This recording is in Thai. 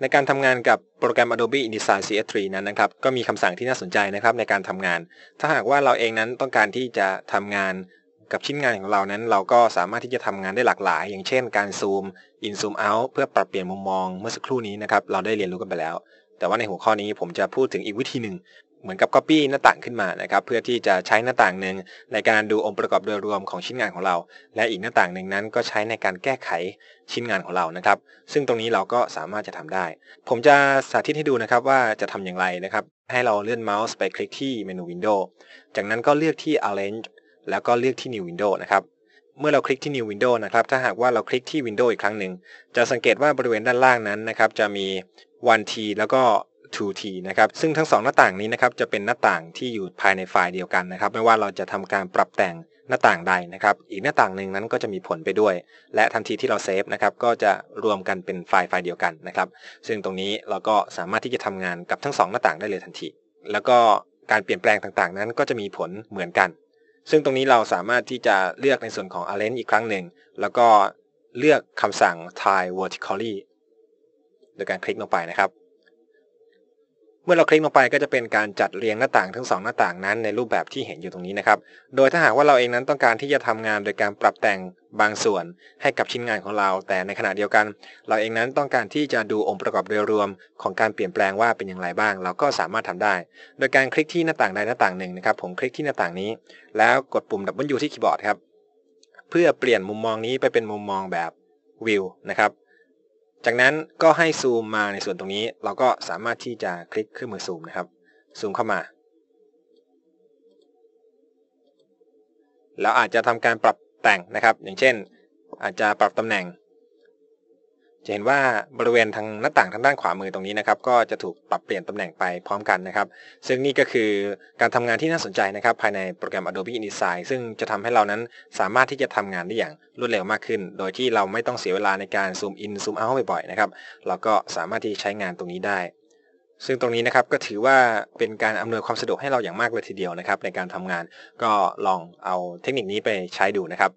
ในการทำงานกับโปรแกรม Adobe InDesign CS3 นั้นนะครับ ก็มีคำสั่งที่น่าสนใจนะครับในการทำงาน ถ้าหากว่าเราเองนั้นต้องการที่จะทำงานกับชิ้นงานของเรานั้น เราก็สามารถที่จะทำงานได้หลากหลาย อย่างเช่นการซูมอินซูมเอาเพื่อปรับเปลี่ยนมุมมองเมื่อสักครู่นี้นะครับ เราได้เรียนรู้กันไปแล้ว แต่ว่าในหัวข้อนี้ผมจะพูดถึงอีกวิธีหนึ่งเหมือนกับ Copy หน้าต่างขึ้นมานะครับเพื่อที่จะใช้หน้าต่างหนึ่งในการดูองค์ประกอบโดยรวมของชิ้นงานของเรา และอีกหน้าต่างหนึ่งนั้นก็ใช้ในการแก้ไขชิ้นงานของเรานะครับ ซึ่งตรงนี้เราก็สามารถจะทำได้ ผมจะสาธิตให้ดูนะครับว่าจะทำอย่างไรนะครับให้เราเลื่อนเมาส์ไปคลิกที่เมนู Window จากนั้นก็เลือกที่ Arrange แล้วก็เลือกที่ New Window นะครับเมื่อเราคลิกที่ New Window นะครับถ้าหากว่าเราคลิกที่ Window อีกครั้งหนึ่งจะสังเกตว่าบริเวณด้านล่างนั้นนะครับจะมี 1T แล้วก็ 2T นะครับ ซึ่งทั้ง 2 หน้าต่างนี้นะครับจะเป็นหน้าต่างที่อยู่ภายในไฟล์เดียวกันนะครับ ไม่ว่าเราจะทำการปรับแต่งหน้าต่างใดนะครับ อีกหน้าต่างหนึ่งนั้นก็จะมีผลไปด้วย และทันทีที่เราเซฟนะครับก็จะรวมกันเป็นไฟล์ไฟล์เดียวกันนะครับ ซึ่งตรงนี้เราก็สามารถที่จะทำงานกับทั้ง 2 หน้าต่างได้เลยทันที แล้วก็การเปลี่ยนแปลงต่างๆนั้นก็จะมีผลเหมือนกัน ซึ่งตรงนี้เราสามารถที่จะเลือกในส่วนของ a l l e n อีกครั้งหนึ่งแล้วก็เลือกคำสั่ง tile vertically โดยการคลิกลงไปนะครับเมื่อเราคลิกลงไปก็จะเป็นการจัดเรียงหน้าต่างทั้ง 2 หน้าต่างนั้นในรูปแบบที่เห็นอยู่ตรงนี้นะครับ โดยถ้าหากว่าเราเองนั้นต้องการที่จะทำงาน โดยการปรับแต่งบางส่วนให้กับชิ้นงานของเรา แต่ในขณะเดียวกัน เราเองนั้นต้องการที่จะดูองค์ประกอบโดยรวมของการเปลี่ยนแปลงว่าเป็นอย่างไรบ้างเราก็สามารถทำได้ โดยการคลิกที่หน้าต่างใดหน้าต่างหนึ่งนะครับผมคลิกที่หน้าต่างนี้ แล้วกดปุ่ม W ที่คีย์บอร์ดครับเพื่อเปลี่ยนมุมมองนี้ไปเป็นมุมมองแบบวิวนะครับจากนั้นก็ให้ซูมมาในส่วนตรงนี้ เราก็สามารถที่จะคลิกเครื่องมือซูมนะครับ ซูมเข้ามา แล้วอาจจะทำการปรับแต่งนะครับ อย่างเช่น อาจจะปรับตำแหน่งจะเห็นว่าบริเวณทางหน้าต่างทางด้านขวามือตรงนี้นะครับ ก็จะถูกปรับเปลี่ยนตำแหน่งไปพร้อมกันนะครับ ซึ่งนี่ก็คือการทำงานที่น่าสนใจนะครับ ภายในโปรแกรม Adobe InDesign ซึ่งจะทำให้เรานั้นสามารถที่จะทำงานได้อย่างรวดเร็วมากขึ้น โดยที่เราไม่ต้องเสียเวลาในการซูมอินซูมเอาท์บ่อยๆนะครับ เราก็สามารถที่ใช้งานตรงนี้ได้ ซึ่งตรงนี้นะครับก็ถือว่าเป็นการอำนวยความสะดวกให้เราอย่างมากเลยทีเดียวนะครับ ในการทำงานก็ลองเอาเทคนิคนี้ไปใช้ดูนะครับ